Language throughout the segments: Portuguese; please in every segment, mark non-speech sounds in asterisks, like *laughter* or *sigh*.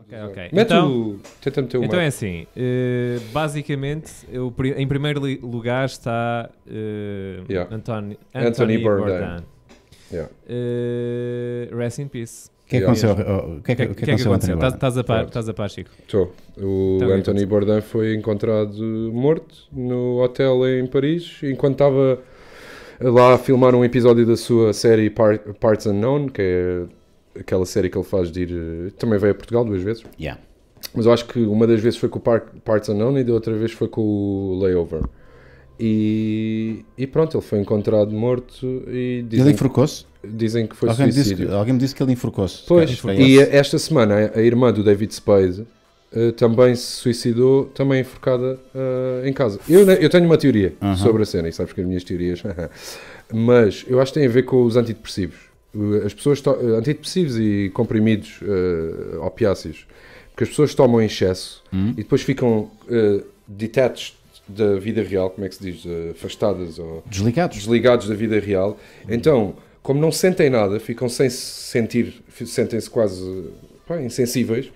Ok, ok. então, tenta meter o Então é assim, uh, basicamente, eu, em primeiro lugar está uh, yeah. Anthony, Anthony, Anthony Bourdain. Yeah. Uh, rest in peace. O que é que aconteceu? Oh, oh, é o que é que, aconteceu? Estás tá a par, estás a par, Chico? Estou. O então, Anthony Bourdain foi encontrado morto no hotel em Paris, enquanto estava lá a filmar um episódio da sua série Parts Unknown, que é aquela série que ele faz de ir. Eh, também veio a Portugal duas vezes. Yeah. Mas eu acho que uma das vezes foi com o Park, Parts Unknown e da outra vez foi com o Layover. E, e pronto, ele foi encontrado morto e dizem, ele enforcou-se? Dizem que foi alguém suicídio. Disse, alguém me disse que ele enforcou-se. Pois, é e esta semana a irmã do David Spade Uh, também se suicidou, também enforcada uh, em casa. Eu, eu tenho uma teoria uh -huh. sobre a cena, e sabes que as minhas teorias, *laughs* mas eu acho que tem a ver com os antidepressivos. Eh, as pessoas eh, antidepressivos e comprimidos uh, opiáceos, porque as pessoas tomam em excesso hum? e depois ficam uh, detached da vida real, como é que se diz, afastadas ou desligados, desligados da vida real. Hum. Então, como não sentem nada, ficam sem se sentir, sentem-se quase pá, insensíveis.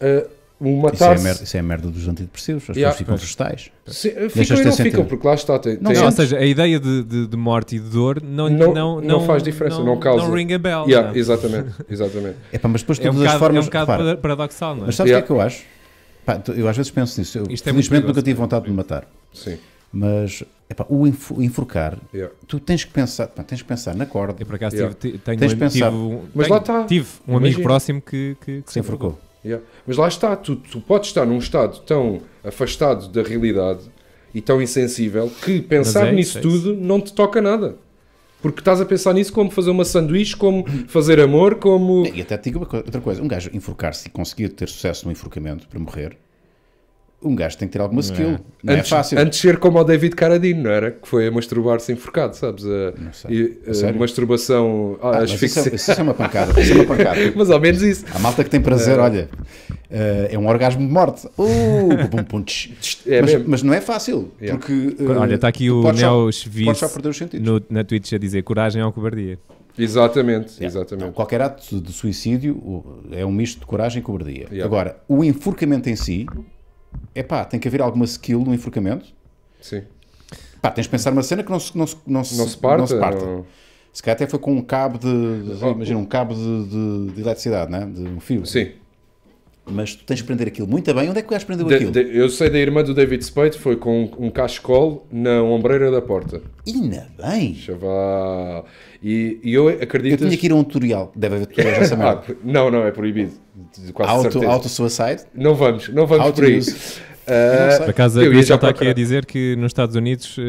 Uh, uma isso é taça. É merda, isso é a merda dos antidepressivos, as yeah. pessoas ficam vegetais. Ficam Deixas e não ficam, porque lá está. Tem, não, tem... Ou seja, a ideia de, de, de, morte e de dor não, não, não, não faz diferença, não, não causa. Não ring a bell. Yeah, é? exatamente, *laughs* exatamente. é pá, mas depois é todas é um as formas. É um bocado repara, paradoxal, não é? Mas sabes o yeah. que é que eu acho? Pá, eu às vezes penso nisso. Eu, Isto felizmente é nunca tive vontade de me matar. Sim mas epá, o enforcar, yeah. tu tens que pensar, pá, tens que pensar na corda. E por acaso yeah. tive, tenho tens um, pensar. Tive, um, mas tenho, lá está. tive um amigo próximo que, que, que se enforcou. Yeah. Mas lá está, tu, tu podes estar num estado tão afastado da realidade e tão insensível que pensar é, nisso é tudo não te toca nada. Porque estás a pensar nisso como fazer uma sanduíche, como *coughs* fazer amor, como. E até te digo outra coisa: um gajo enforcar-se e conseguir ter sucesso no enforcamento para morrer um gajo tem que ter alguma é? skill. É. Não antes, é fácil. Antes ser como o David Carradine, não era? Que foi a masturbar-se enforcado, sabes? A, não sei. E, a, masturbação. Ah, ah, isso, é- isso, é uma pancada. Isso é uma pancada. *laughs* mas ao menos isso. A malta que tem prazer, é. olha, eh, é um orgasmo de morte. Uh, é mas, mas, não é fácil. Yeah. É. Porque, olha, eh, está aqui o Neo no na Twitch a dizer coragem ou cobardia. Exatamente, yeah. exatamente. Então, qualquer ato de suicídio é um misto de coragem e cobardia. Yeah. Agora, o enforcamento em si é pá, tem que haver alguma skill no enforcamento. Sim. Pá, tens de pensar numa cena que não se, não se, não se, não se parte. Não se, parte. Ou... se calhar até foi com um cabo de, de oh, imagina, um cabo de, de, de eletricidade, né? de um fio. Sim mas tu tens de prender aquilo muito bem. Onde é que vais prender aquilo? De, eu sei da irmã do David Spade, foi com um, um cachecol na ombreira da porta. Ainda bem! Chaval! E, e eu acredito. Eu tinha que ir a um tutorial, deve haver tutorial *laughs* dessa merda. ah, não, não, é proibido quase auto, Auto suicide? Não vamos, não vamos auto por aí. Uh, por acaso, eu já está aqui a dizer que nos Estados Unidos uh,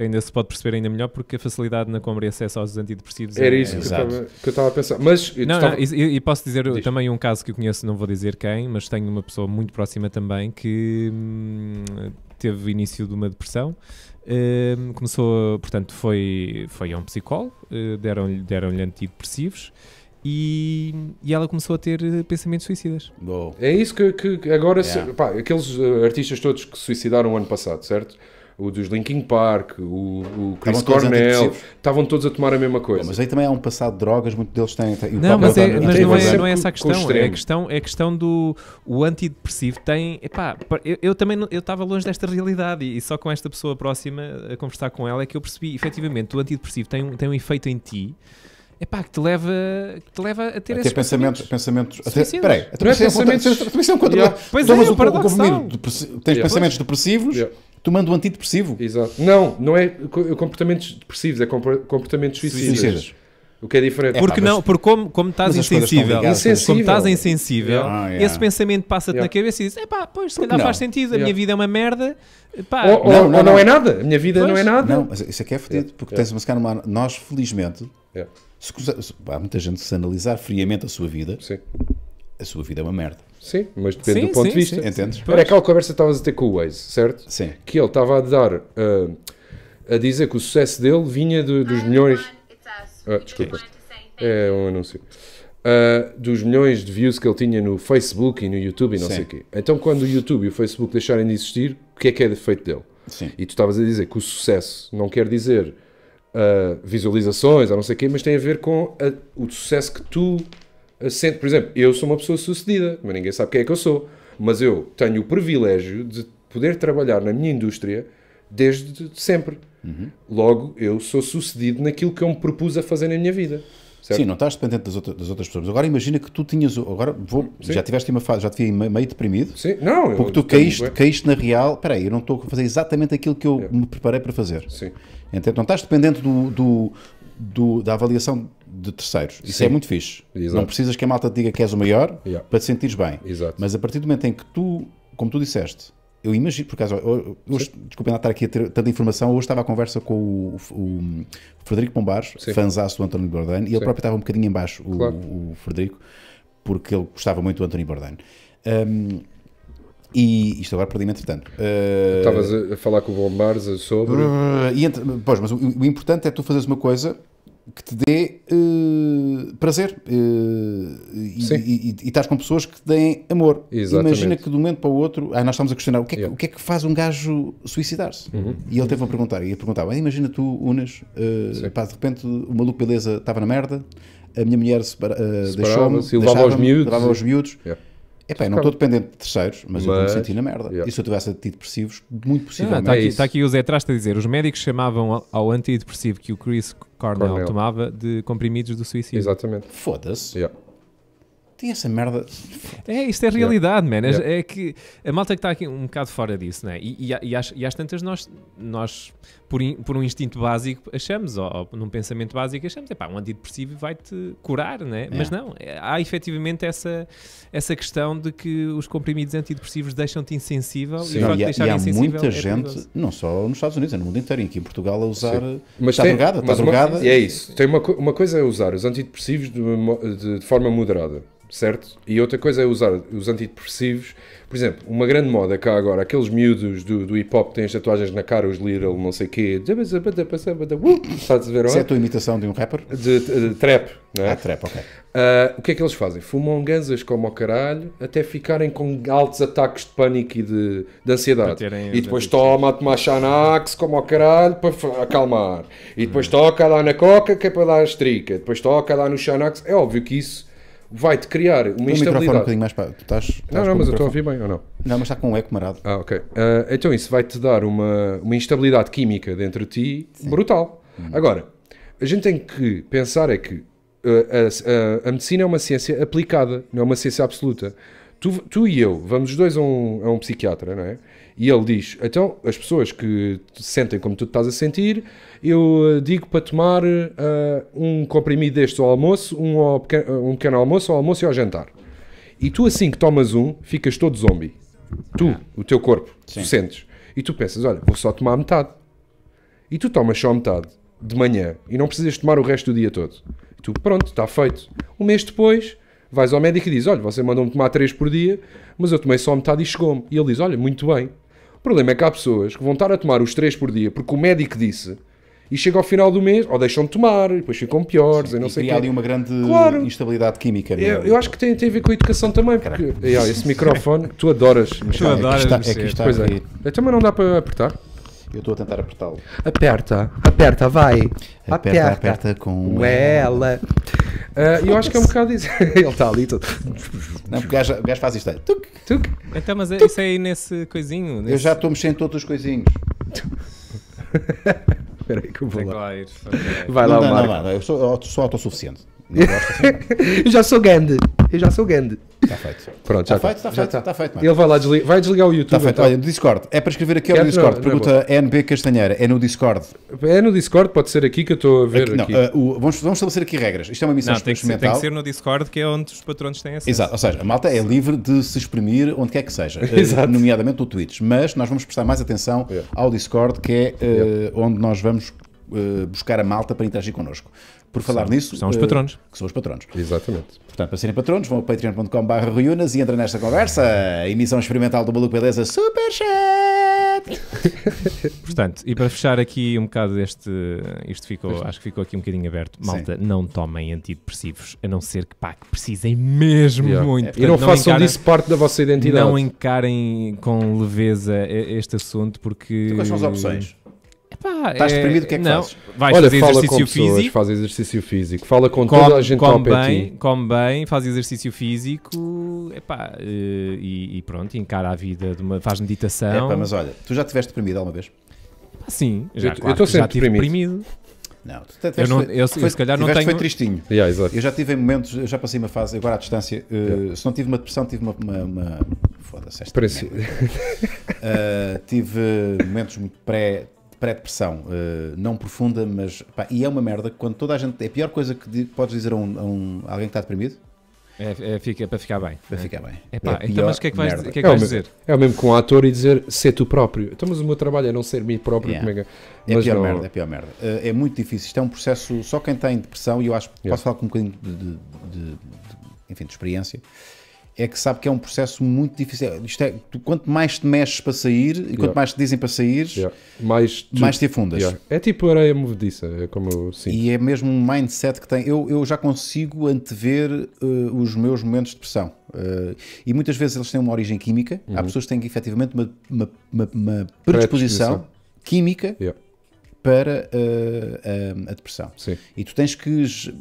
ainda se pode perceber ainda melhor porque a facilidade na compra e acesso aos antidepressivos era é, isso é, que eu estava a pensar. Mas eh, não, não, e, e, posso dizer eh, Diz. também um caso que eu conheço, não vou dizer quem, mas tenho uma pessoa muito próxima também que hum, teve início de uma depressão. Hum, começou, portanto, foi, foi a um psicólogo, deram-lhe deram antidepressivos e, e, ela começou a ter eh, pensamentos suicidas. É isso que, que agora. Yeah. Se, pá, aqueles eh, artistas todos que se suicidaram ano passado, certo? o dos Linkin Park, o, o Chris Cornell, estavam todos a tomar a mesma coisa. Bom, mas aí também há um passado de drogas, muitos deles têm. têm não, mas, é, mas não, é, não é essa a questão. É a questão, é a questão do o antidepressivo tem. Epá, eu, eu também eu estava longe desta realidade e, só com esta pessoa próxima a conversar com ela é que eu percebi, efetivamente, o antidepressivo tem, tem um efeito em ti epá, que te leva, que te leva a ter até esses pensamentos, pensamentos até, peraí, até não é pensamentos, pensamentos contra, yeah. pois então, é, o, o depressivo, tens yeah. pensamentos depressivos yeah. tomando um antidepressivo. Exato. Não, não é comportamentos depressivos, é comportamentos suicidas. suicidas. O que é diferente. É, porque é, pá, não, porque como, como estás insensível, insensível, como estás insensível, yeah. yeah. esse pensamento passa-te yeah. na cabeça e dizes, é pá, pois, se calhar faz sentido, a minha vida é uma merda, pá. Ou, ou, não, ou não, é nada, a minha vida pois, não é nada. Não, isso aqui é, é fedido, porque tens uma, nós, felizmente, se cruzar, se, há muita gente que se analisar friamente a sua vida, sim. a sua vida é uma merda. Sim, mas depende sim, do ponto sim, de vista. Sim, Entendes? Era aquela conversa que estavas a ter com o Waze, certo? Sim. Que ele estava a dar, uh, a dizer que o sucesso dele vinha dos milhões... Ah, desculpa. É um anúncio. Uh, dos milhões de views que ele tinha no Facebook e no YouTube e não sei o quê. Então, quando o YouTube e o Facebook deixarem de existir, o que é que é feito dele? Sim. E tu estavas a dizer que o sucesso não quer dizer uh, visualizações ou não sei o quê, mas tem a ver com a, o sucesso que tu eh, sentes. Por exemplo, eu sou uma pessoa sucedida, mas ninguém sabe quem é que eu sou. Mas eu tenho o privilégio de poder trabalhar na minha indústria desde sempre. Uhum. Logo, eu sou sucedido naquilo que eu me propus a fazer na minha vida. Certo? Sim, não estás dependente das, outra, das, outras pessoas. Agora imagina que tu tinhas. Agora vou, já tiveste uma fase, já te vi meio deprimido. Sim, não. Porque tu caíste, caíste na real. Espera aí, eu não estou a fazer exatamente aquilo que eu é. me preparei para fazer. Sim. Então, Não estás dependente do, do, do, da avaliação de terceiros. Isso é Sim. é muito fixe. Exato. Não precisas que a malta te diga que és o maior yeah. para te sentires bem. Exato. Mas a partir do momento em que tu, como tu disseste, eu imagino, por acaso, hoje, desculpem estar aqui a ter tanta informação, hoje estava a conversa com o, o Frederico Pombares, fanzaço do António Bourdain, e ele Sim. próprio estava um bocadinho embaixo, o, claro. o, Frederico, porque ele gostava muito do António Bourdain. Um, e isto agora perdi-me entretanto. Uh... Estavas a falar com o Bombarza sobre. Uh, e entre... Pois, mas o, o, importante é tu fazeres uma coisa que te dê uh, prazer e, e, e, e, estás com pessoas que te deem amor. Exatamente. Imagina que de um momento para o outro, ah, nós estamos a questionar o que é, yeah. o que, é que, faz um gajo suicidar-se. Uhum. E ele teve a perguntar, e ele perguntava: ah, imagina tu, Unas, pá, de repente o maluco beleza estava na merda, a minha mulher se uh, deixou-me, levava os miúdos. Levava aos miúdos yeah Epá, não estou dependente de terceiros, mas, mas eu me senti na merda. Yeah. E se eu tivesse antidepressivos, muito possivelmente... Está ah, tá aqui, é tá aqui o Zé Trasta a dizer, os médicos chamavam ao, ao antidepressivo que o Chris Cornell, Cornell, tomava de comprimidos do suicídio. Exatamente. Foda-se. Yeah tem essa merda. É, isto é realidade, yeah. man. É, yeah. É, que a malta que está aqui um bocado fora disso, né? E, e, e, às, e às tantas, nós, nós por, in, por um instinto básico, achamos, ou, ou num pensamento básico, achamos, é pá, um antidepressivo vai-te curar, né? Yeah. Mas não, é, há efetivamente essa, essa questão de que os comprimidos antidepressivos deixam-te insensível Sim. e, não, e, há, e há muita é gente, perigoso. não só nos Estados Unidos, é no mundo inteiro, aqui em Portugal, a usar. Mas está drogada, está drogada. E é isso. Tem uma, uma coisa é usar os antidepressivos de, de, de forma moderada certo? E outra coisa é usar os antidepressivos. Por exemplo, uma grande moda cá agora, aqueles miúdos do, do hip hop que têm as tatuagens na cara, os Little, não sei o quê. Estás a ver? Isso é a tua imitação de um rapper? De, de, de trap, não é? Ah, trap, ok. Uh, o que é que eles fazem? Fumam ganzas como ao caralho até ficarem com altos ataques de pânico e de, de ansiedade. E depois toma a tomar Xanax como ao caralho para acalmar. E depois toca lá na coca que é para dar estrica. Depois toca lá no Xanax. É óbvio que isso vai-te criar uma o instabilidade. Um bocadinho mais para... tu estás, estás não, não, mas eu estou a ouvir bem ou não? Não, mas está com um eco marado. Ah, ok. Uh, então isso vai-te dar uma, uma instabilidade química dentro de ti Sim. brutal. Hum. Agora, a gente tem que pensar é que ah, a, a, ah, a, medicina é uma ciência aplicada, não é uma ciência absoluta. Tu, tu e eu, vamos os dois a um, a um psiquiatra, não é? E ele diz: então, as pessoas que sentem como tu estás a sentir, eu eh, digo para tomar uh, um comprimido destes ao almoço, um, ao pequeno, um pequeno almoço, ao almoço e ao jantar. E tu, assim que tomas um, ficas todo zombie. Tu, ah. o teu corpo, Sim. tu sentes. E tu pensas: olha, vou só tomar metade. E tu tomas só metade de manhã e não precisas tomar o resto do dia todo. E tu, pronto, está feito. Um mês depois, vais ao médico e dizes: olha, você mandou-me tomar três por dia, mas eu tomei só metade e chegou-me. E ele diz: olha, muito bem problema é que há pessoas que vão estar a tomar os três por dia porque o médico disse e chega ao final do mês, ou deixam de tomar, e depois ficam piores, Sim, e não e sei o quê. ali uma grande claro. instabilidade química. É? Eu, eu, acho que tem, tem a ver com a educação também, porque esse microfone, tu adoras mexer. É tu adoras aqui está, é que está, aqui é. Então, mas não dá para apertar? Eu estou a tentar apertá-lo. Aperta, aperta, vai. Aperta, aperta, aperta com ela. Uh, eu acho que é um bocado isso. *laughs* Ele está ali todo. Não, o gajo, o gajo faz isto aí. Tuc, tuc, então, mas tuc. isso é aí nesse coisinho? Nesse... Eu já estou mexendo todos os coisinhos. *laughs* Espera aí que eu vou lá. Vai lá, não, não, não, não, eu sou, sou autossuficiente. Não gosto assim. *laughs* eu já sou grande eu já sou grande. Está feito. Pronto, tá já está. Feito, está feito, está tá feito. Ele vai lá desligar, vai desligar o YouTube. Está feito. Então. Olha, no Discord. É para escrever aqui ou no Discord? Não, é Pergunta não é NB Castanheira. É no Discord? É no Discord, pode ser aqui que eu estou a ver. Aqui, aqui. Não, uh, eh, o, vamos, vamos estabelecer aqui regras. Isto é uma missão não, experimental. Tem que, ser, tem que ser no Discord, que é onde os patrões têm acesso. Exato, ou seja, a malta é livre de se exprimir onde quer que seja, *laughs* eh, Exato. Uh, nomeadamente no Twitch. Mas nós vamos prestar mais atenção yeah. ao Discord, que é uh, yeah. onde nós vamos buscar a malta para interagir connosco. Por falar são, nisso. São os eh, patronos. Uh, que são os patronos. Exatamente. Portanto, para serem patronos, vão a patreon.com.br e entra nesta conversa. emissão experimental do Maluco Beleza Chat! *laughs* Portanto, e para fechar aqui um bocado este. Isto ficou, pois acho que ficou aqui um bocadinho aberto. Malta, Sim. não tomem antidepressivos, a não ser que, pá, que precisem mesmo yeah. muito. Portanto, e não, não façam encarem, disso parte da vossa identidade. Não encarem com leveza este assunto, porque. Então quais são as opções? Estás é, deprimido, o que é que não, fazes? Vais Olha, fazer fala exercício com pessoas, físico. faz exercício físico. Fala com come, toda a gente come bem, Come bem, faz exercício físico epá, eh, e, e pronto, encara a vida, de uma, faz meditação. Epá, mas olha, tu já estiveste deprimido alguma vez? sim, já, eu estou claro, sempre já deprimido. deprimido. Não, tu tiveste, eu, não, eu, foi, eu se calhar não tenho... foi tristinho. Yeah, exactly. Eu já tive em momentos, eu já passei uma fase, agora à distância, uh, yeah. se não tive uma depressão, tive uma... uma, uma Foda-se esta Parece... uh, Tive momentos muito pré pré-depressão, uh, não profunda, mas. Pá, e é uma merda quando toda a gente. É a pior coisa que podes dizer a, um, a um, alguém que está deprimido? É, é, fica, é para ficar bem. Para é? ficar bem. É, é pá, então, mas o que é que vais, que é que vais dizer? É o mesmo com um ator e dizer ser tu próprio. Então, mas o meu trabalho é não ser mim próprio. Yeah. Como é, que... é pior não... merda, é pior merda. Uh, é muito difícil. Isto é um processo. Só quem tem depressão, e eu acho que yeah. posso falar com um bocadinho de, de, de, de enfim, de experiência, é que sabe que é um processo muito difícil. É, tu, quanto mais te mexes para sair e quanto yeah. mais te dizem para sair, yeah. mais, tu, mais te afundas. Yeah. É tipo areia movediça, é como eu sinto. E é mesmo um mindset que tem. Eu, eu já consigo antever uh, os meus momentos de pressão. Uh, e muitas vezes eles têm uma origem química. Uhum. Há pessoas que têm efetivamente uma, uma, uma, predisposição, predisposição química para uh, a, a, depressão. Sim. E tu tens que.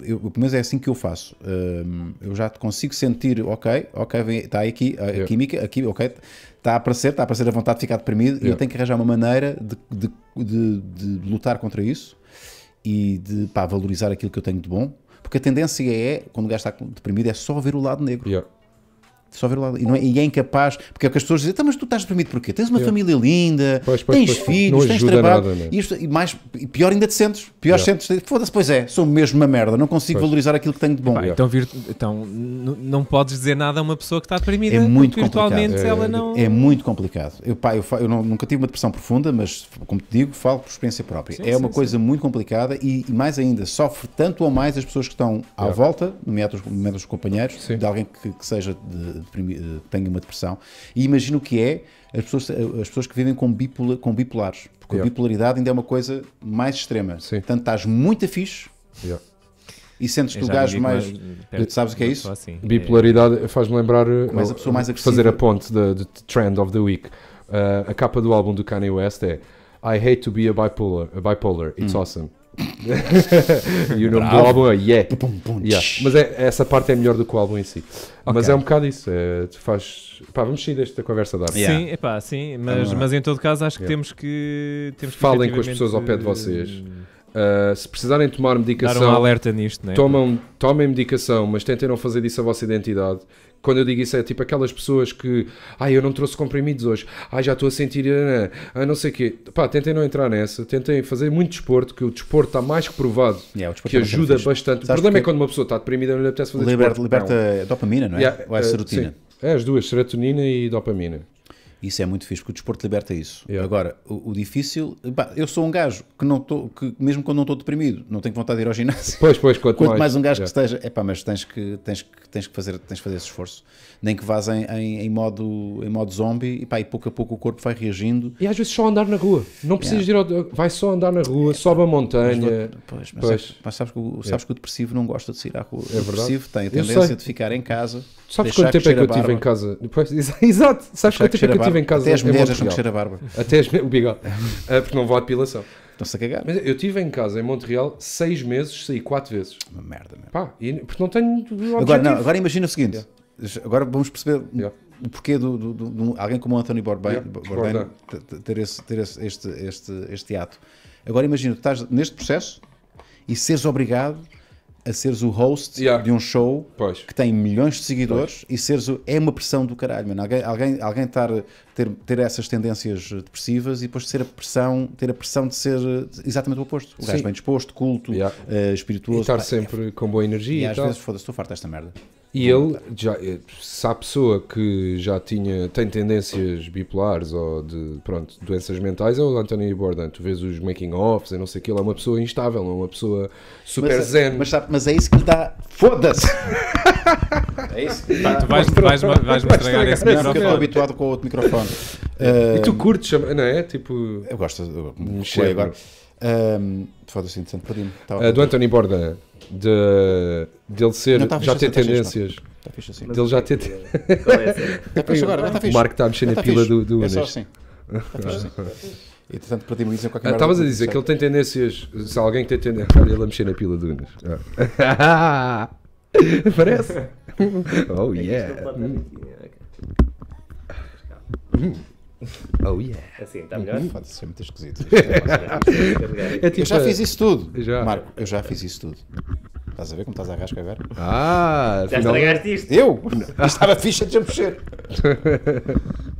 Eu, pelo menos é assim que eu faço. Ehm, eu já te consigo sentir, ok, ok, está aqui a, yeah. química, aqui, ok, está a aparecer, está a aparecer a vontade de ficar deprimido yeah. e eu tenho que arranjar uma maneira de, de, de, de lutar contra isso e de pá, valorizar aquilo que eu tenho de bom. Porque a tendência é, quando o gajo está deprimido, é só ver o lado negro. Yeah só ver o lado. E, não é, e é incapaz, porque é o que as pessoas dizem, tá, mas tu estás deprimido porquê? Tens uma família linda, pois, pois, tens pois, filhos, tens trabalho, nada, né? isto, e, mais, e pior ainda te sentes, pior yeah. sentes, foda-se, pois é, sou mesmo uma merda, não consigo valorizar aquilo que tenho de bom. então, vir, então não podes dizer nada a uma pessoa que está deprimida, é muito virtualmente é, ela é, não... É muito complicado. Eu, pá, eu, eu não, nunca tive uma depressão profunda, mas como te digo, falo por experiência própria. Sim, é sim, uma sim. coisa muito complicada e, e, mais ainda, sofre tanto ou mais as pessoas que estão à volta, nomeadamente os, companheiros, de alguém que, que seja de eh, tenho uma depressão. E imagino que é as pessoas, eh, as pessoas que vivem com, bipolar, com bipolares, porque yeah. a bipolaridade ainda é uma coisa mais extrema. Sim. Portanto, estás muito afixo. Yeah. E sentes-te o gajo mais. mais sabes o que é isso? Assim. Bipolaridade faz-me lembrar. Mas a eh, pessoa mais agressiva. Fazer a ponte do Trend of the Week. Uh, a capa do álbum do Kanye West é I hate to be a bipolar, a bipolar. it's hum. awesome. *laughs* e o nome Bravo. do álbum é yeah. Pum, pum, pum, yeah. Mas é, essa parte é melhor do que o álbum em si. Okay. Mas é um bocado isso. É, tu faz. Pá, vamos sair desta conversa da yeah. Sim, epá, sim mas, então, mas em todo caso acho que yeah. temos que. Temos que Falem com as pessoas ao pé de vocês. Eh, Uh, se precisarem tomar medicação. Dar um alerta nisto, né? Tomam, tomem medicação, mas tentem não fazer disso a vossa identidade. Quando eu digo isso, é tipo aquelas pessoas que. Ai, ah, eu não trouxe comprimidos hoje. Ai, ah, já estou a sentir. Ah, ah, ah, não sei o quê. Pá, tentem não entrar nessa. Tentem fazer muito desporto, que o desporto está mais que provado. Yeah, é, que é ajuda bastante. Sabes o problema é quando uma pessoa está deprimida não lhe apetece fazer liberta, desporto. Liberta não. dopamina, não é? Yeah, Ou é uh, serotina? Sim. É, as duas, serotonina e dopamina. Isso é muito fixe, porque o desporto liberta isso. Yeah. Agora, o, o difícil. Pá, eu sou um gajo que, não tô, que, mesmo quando não estou deprimido, não tenho vontade de ir ao ginásio. Pois, pois, quanto, quanto mais. mais um gajo yeah. que esteja. É pá, mas tens que, tens, que, tens, que fazer, tens que fazer esse esforço. Nem que vás em, em, em modo, em modo zombie e, pá, e pouco a pouco o corpo vai reagindo. E às vezes só andar na rua. Não precisas yeah. ir ao. Vai só andar na rua, yeah. sobe a montanha. Mas, pois, mas, pois. Sabes, mas sabes, que o, sabes que o depressivo não gosta de sair à rua. É o depressivo tem a tendência de ficar em casa. Sabes quanto tempo é que eu estive em casa? Depois, *laughs* exato, sabes quanto tempo é que eu estive em casa Até as mulheres deixam crescer a barba. Até as, o bigode. *laughs* Ah, porque não vou à depilação. Estão-se a cagar. Mas eu estive em casa, em Montreal, seis meses, saí quatro vezes. Uma merda, mesmo. Pá, e, porque não tenho Agora, não, agora imagina o seguinte. Yeah. Agora vamos perceber yeah. o porquê de alguém como o Anthony Bourdain, yeah. ter, esse, ter esse, este, este, este ato. Agora imagina, tu estás neste processo e seres obrigado a seres o host yeah. de um show pois. que tem milhões de seguidores pois. e seres o, é uma pressão do caralho, mano. Alguém, alguém, alguém estar ter, ter essas tendências depressivas e depois ter a pressão, ter a pressão de ser exatamente o oposto. O gajo bem disposto, culto, yeah. uh, espirituoso. E estar pá, sempre é, com boa energia. E, e às tal. vezes, foda-se, estou farto desta merda. E ele, já, eh, se há pessoa que já tinha, tem tendências bipolares ou de, pronto, doenças mentais, é o Anthony Bourdain. Tu vês os making-offs e não sei o que, ele é uma pessoa instável, é uma pessoa super mas, é, zen. Mas, sabe, mas é isso que lhe dá... Foda-se! *laughs* É isso Tá, tu vais-me vais, vais, vais, vais, esse microfone. Eu estou habituado com o outro microfone pronto. Uh, e tu curtes, não é? Tipo. Eu gosto, eu agora. Foda-se, interessante, perdi-me. Uh, ah, do Anthony Borda, de, dele ser. Tá já tá ter tendências. Está fixe assim. Dele já ter. Está é é *laughs* fixe agora, está fixe. O Marco está a mexer na tá pila do, do É só assim. assim. E portanto qualquer ah, Estavas a dizer que ele tem tendências. Se alguém tem tendência. ele a mexer na pila do Unas. Ah. *laughs* Parece. É oh yeah. Hum. Oh yeah. Assim, está melhor? Uhum. Foda-se, é, *laughs* é muito esquisito. É tipo, eu já fiz isso tudo. Já. Marco, eu já fiz isso tudo. Estás a ver como estás a rasca agora? Ah, já afinal... estragaste isto. Eu? Estava Estava ficha de mexer. *laughs*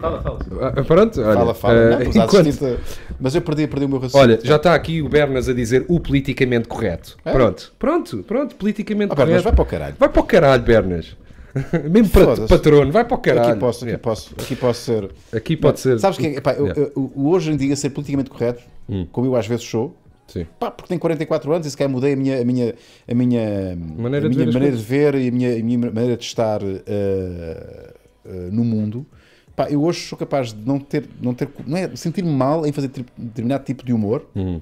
Fala, fala. Ah, pronto, olha, fala, fala. Uh, Não, eh, enquanto... de... Mas eu perdi, perdi o meu raciocínio. Olha, já está aqui o Bernas a dizer o politicamente correto. É? Pronto, pronto, pronto, politicamente oh, correto. Bernas, vai para o caralho. Vai para o caralho, Bernas. *laughs* Mesmo para patrono, vai para o caralho. Aqui posso, aqui posso, aqui posso ser. Aqui pode Mas, ser. Sabes que epá, eu, eu, eu, hoje em dia ser politicamente correto, hum. como eu às vezes sou, Sim. Pá, porque tenho 44 anos e se calhar mudei a minha, a minha, a minha maneira, a minha de, ver maneira de ver e a minha, a minha maneira de estar uh, uh, no mundo. Pá, eu hoje sou capaz de não ter, não ter, não é sentir-me mal em fazer determinado tipo de humor. Hum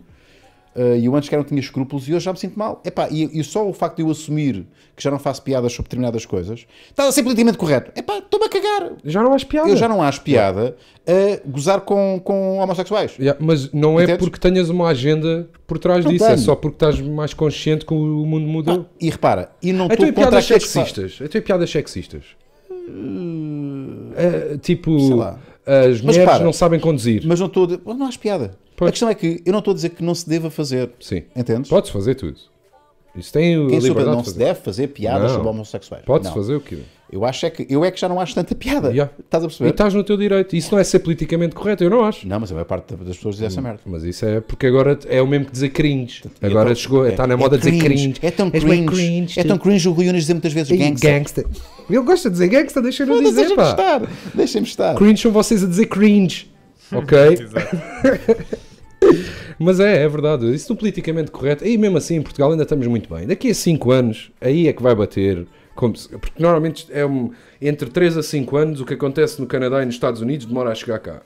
Uh, e eu antes que não tinha escrúpulos e hoje já me sinto mal. Epá, e, e só o facto de eu assumir que já não faço piadas sobre determinadas coisas está a ser politicamente correto. Epá, estou-me a cagar. Já não acho piada. Eu já não acho piada a gozar com, com homossexuais. Yeah, mas não é Entendes? é porque tenhas uma agenda por trás não disso, é tenho. é só porque estás mais consciente que o mundo mudou. Ah, e repara, e não então estou contra então piadas sexistas. Eu tenho piadas sexistas. Uh, eh, tipo, sei lá as mas mulheres para, não sabem conduzir. Mas não estou. Não acho piada. Pois. A questão é que eu não estou a dizer que não se deva fazer. Sim. Entendes? Pode-se fazer tudo. Isso tem Quem liberdade não de fazer. se deve fazer piadas não. sobre homossexuais. Pode-se fazer o que eu acho é que eu é que já não acho tanta piada. Yeah. Estás a perceber? E estás no teu direito. Isso não é ser politicamente correto, eu não acho. Não, mas a maior parte das pessoas diz essa hum, merda. Mas isso é porque agora é o mesmo que dizer cringe. Então, agora então, chegou, é, está na é moda cringe, dizer cringe. É tão cringe. cringe é tão cringe o Rui Unas dizer muitas vezes gangster. gangster. Ele gosta de dizer gangster, deixa-me dizer, deixa estar. me estar. Cringe são vocês a dizer cringe. *laughs* Ok? *laughs* Mas é, é verdade. Isso do politicamente correto. E mesmo assim, em Portugal ainda estamos muito bem. Daqui a 5 anos, aí é que vai bater se, porque normalmente é um, entre 3 a 5 anos o que acontece no Canadá e nos Estados Unidos demora a chegar cá.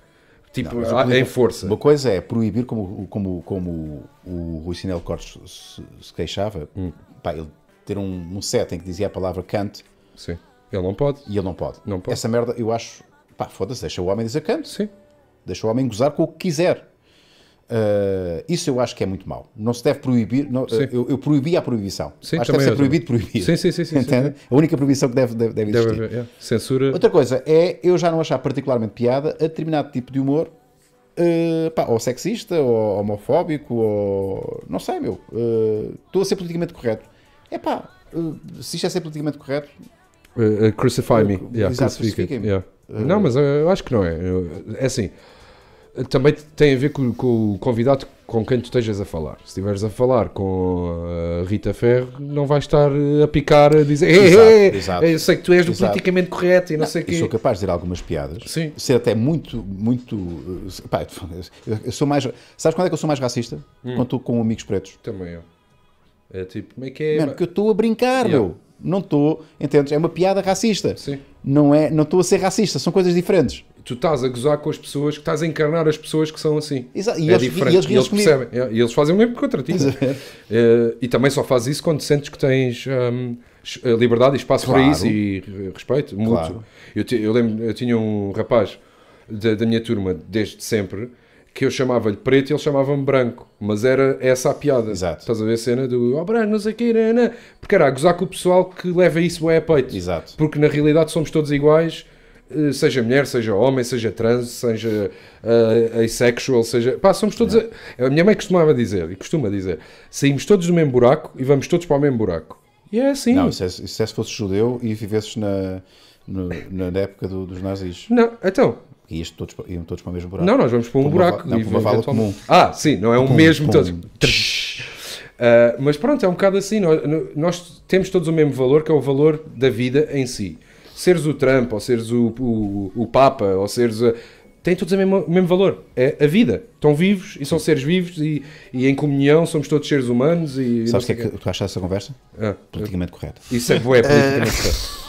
Tipo, não, em é- força. Uma coisa é proibir, como, como, como o Rui Sinel Cortes se, se queixava, hum. pá, ele ter um, um set em que dizia a palavra canto. Sim. Ele não pode. E ele não pode. Não pode. Essa merda, eu acho, pá, foda-se, deixa o homem dizer canto. Sim. Deixa o homem gozar com o que quiser. Uh, isso eu acho que é muito mau. Não se deve proibir. Não, eu, eu, proibi a proibição. Sim, acho que deve ser proibido proibir. Sim, sim, sim, sim, sim, A única proibição que deve, deve, deve existir. Deve yeah. É. Censura. Outra coisa é eu já não achar particularmente piada a determinado tipo de humor. Uh, pá, ou sexista, ou homofóbico, ou. não sei, meu. Eh, estou uh, a ser politicamente correto. É pá, se isto é ser politicamente correto. crucify me. Yeah, me Yeah. não, mas eu acho que não é. É assim também tem a ver com, com, o convidado com quem tu estejas a falar. Se estiveres a falar com a Rita Ferro, não vais estar a picar a dizer exato, hey, exato, eu sei que tu és do politicamente correto e não, não sei o quê. sou capaz de dizer algumas piadas. Sim. Ser até muito, muito... Pá, eu sou mais... Sabes quando é que eu sou mais racista? Hum. Quando estou com amigos pretos. Também eu. É tipo, como é que é... Mano, porque eu estou a brincar, yeah. meu. Não estou, entendes? É uma piada racista. Sim. Não é, não estou a ser racista, são coisas diferentes tu estás a gozar com as pessoas, que estás a encarnar as pessoas que são assim. Exato. E, é eles, diferente. e eles, e eles percebem. É, e eles fazem o mesmo contra ti. É, eh, e também só fazes isso quando sentes que tens hum, eh, liberdade e espaço claro. para isso e respeito mútuo. Eu, te, eu lembro, eu tinha um rapaz da, da minha turma desde sempre que eu chamava-lhe preto e ele chamava-me branco. Mas era essa a piada. Exato. Estás a ver a cena do oh, branco, não sei o quê, não, não. Porque era a gozar com o pessoal que leva isso a peito. Exato. Porque na realidade somos todos iguais eh, seja mulher, seja homem, seja trans, seja uh, asexual, seja. Pá, somos todos. A... a... minha mãe costumava dizer, e costuma dizer, saímos todos do mesmo buraco e vamos todos para o mesmo buraco. E é assim. Não, isso é, isso é se fosse judeu e vivesses na, na época do, dos nazis. Não, então, e isto todos, iam todos para o mesmo buraco. Não, nós vamos para um buraco. Uma, não, uma vala então. comum. Ah, sim, não é o mesmo todos. Uh, eh, mas pronto, é um bocado assim. Nós, nós, temos todos o mesmo valor, que é o valor da vida em si seres o Trump, ou seres o, o, o Papa, ou seres. A, têm todos o mesmo, o mesmo valor. É a vida. Estão vivos e são seres vivos e, e em comunhão somos todos seres humanos. E Sabes o que é que, tu achas dessa conversa? Ah, politicamente correto. correta. Isso é, é *laughs* politicamente correto.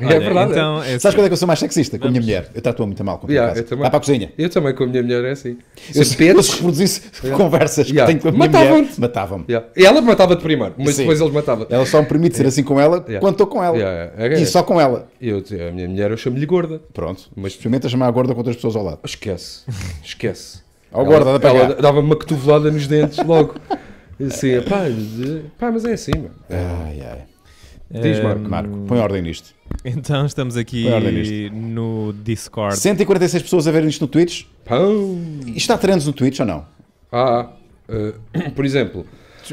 É Olha, é verdade. Então, é. Sabes assim. quando é que eu sou mais sexista? Com a minha mulher. Eu trato-a muito mal. Yeah, eu também. Vai para a cozinha. Eu também com a minha mulher é assim. Eu, se eu se reproduzisse *laughs* yeah. conversas yeah. que tenho com a minha mulher, matavam-me. Yeah. Ela matava-te primeiro, mas Sim. depois eles matavam-te. Ela só me permite ser assim com ela quando estou com ela. E é. só com ela. Eu, a minha mulher eu chamo-lhe gorda. Pronto. Mas experimenta chamar a gorda com outras pessoas ao lado. Esquece. Esquece. Ao *laughs* ela, gorda, ela dava-me uma cotovelada nos dentes logo. Assim, pá, pá, mas é assim, mano. Ai, ai. Diz, Marco. Ehm, Marco, põe ordem nisto. Então estamos aqui no Discord. 146 pessoas a verem isto no Twitch. Pau. Isto há trends no Twitch ou não? Ah, uh, por exemplo.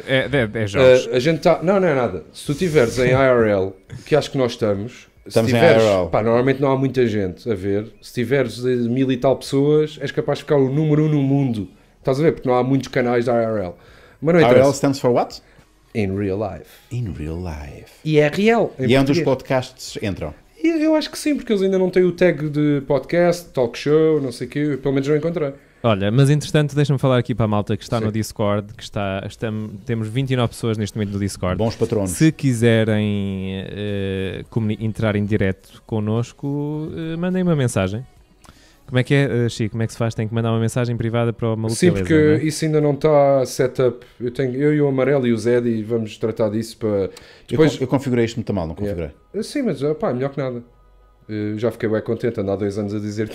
É, é, é jogos. Uh, a gente tá, não, não é nada. Se tu estiveres em IRL, que acho que nós estamos. Estamos se tiveres, em IRL. Pá, normalmente não há muita gente a ver. Se tiveres de eh, mil e tal pessoas, és capaz de ficar o número um no mundo. Estás a ver? Porque não há muitos canais da IRL. Mas não IRL stands for what? In Real Life. In Real Life. E é real. E é onde os podcasts entram. Eu acho que sim, porque eles ainda não têm o tag de podcast, talk show, não sei o quê. Pelo menos não encontrei. Olha, mas entretanto, deixa-me falar aqui para a malta que está sim. no Discord, que está, estamos, temos 29 pessoas neste momento no Discord. Bons patronos. Se quiserem uh, entrar em direto connosco, uh, mandem uma mensagem. Como é que é, eh, Chico? Como é que se faz? Tem que mandar uma mensagem privada para o maluco Sim, porque é? isso ainda não está setup. Eu, tenho, eu e o Amarelo e o Zed e vamos tratar disso para. Depois... Eu, eu configurei isto muito mal, não configurei. Yeah. Eh, sim, mas eh, pá, melhor que nada. Eu já fiquei bem contente, ando há dois anos a dizer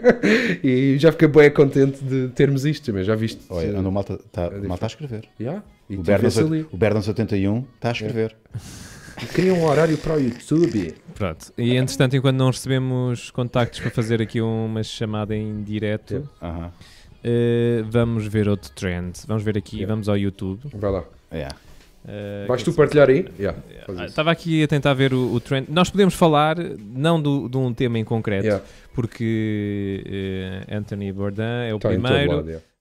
*laughs* e já fiquei bem contente de termos isto mas já viste? Olha, andou malta, tá, tá, é malta tá a escrever. Yeah. o Berdan 71 está a escrever. Yeah. *laughs* Cria um horário para o YouTube. Pronto. E entretanto, enquanto não recebemos contactos para fazer aqui uma chamada em direto, yeah. uh, eh, vamos ver outro trend. Vamos ver aqui, yeah. vamos ao YouTube. Vai lá. Yeah. Uh, Vais tu partilhar aí? Yeah, Estava aqui a tentar ver o, o, trend. Nós podemos falar, não do, de um tema em concreto, yeah. porque uh, Anthony Bourdain é o tá primeiro.